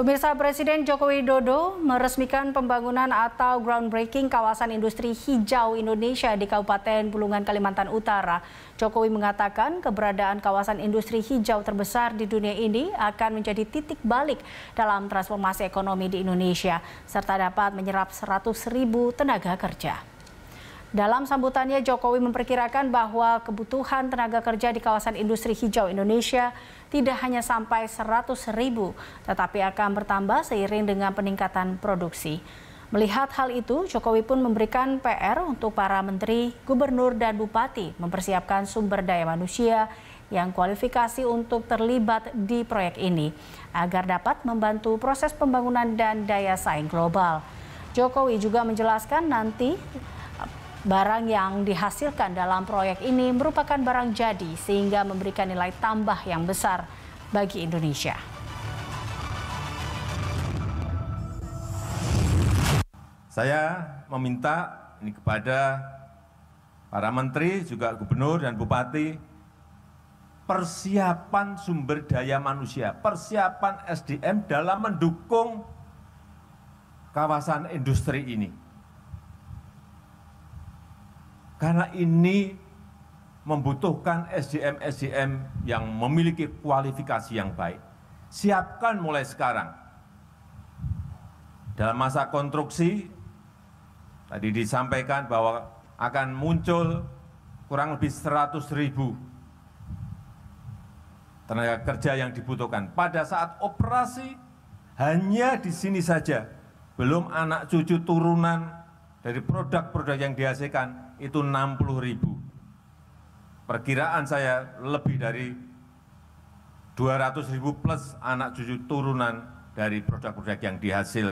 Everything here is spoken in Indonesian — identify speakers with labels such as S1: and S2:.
S1: Pemirsa Presiden Joko Widodo meresmikan pembangunan atau groundbreaking kawasan industri hijau Indonesia di Kabupaten Bulungan, Kalimantan Utara. Jokowi mengatakan keberadaan kawasan industri hijau terbesar di dunia ini akan menjadi titik balik dalam transformasi ekonomi di Indonesia, serta dapat menyerap 100 ribu tenaga kerja. Dalam sambutannya, Jokowi memperkirakan bahwa kebutuhan tenaga kerja di kawasan industri hijau Indonesia tidak hanya sampai 100 ribu, tetapi akan bertambah seiring dengan peningkatan produksi. Melihat hal itu, Jokowi pun memberikan PR untuk para menteri, gubernur, dan bupati mempersiapkan sumber daya manusia yang kualifikasi untuk terlibat di proyek ini agar dapat membantu proses pembangunan dan daya saing global. Jokowi juga menjelaskan nanti Barang yang dihasilkan dalam proyek ini merupakan barang jadi sehingga memberikan nilai tambah yang besar bagi Indonesia.
S2: Saya meminta ini kepada para menteri, juga gubernur dan bupati, persiapan sumber daya manusia, persiapan SDM dalam mendukung kawasan industri ini. Karena ini membutuhkan SDM-SDM yang memiliki kualifikasi yang baik. Siapkan mulai sekarang. Dalam masa konstruksi, tadi disampaikan bahwa akan muncul kurang lebih 100 ribu tenaga kerja yang dibutuhkan. Pada saat operasi, hanya di sini saja, belum anak cucu turunan dari produk-produk yang dihasilkan itu 60 ribu. Perkiraan saya lebih dari 200 ribu plus anak cucu turunan dari produk-produk yang dihasilkan.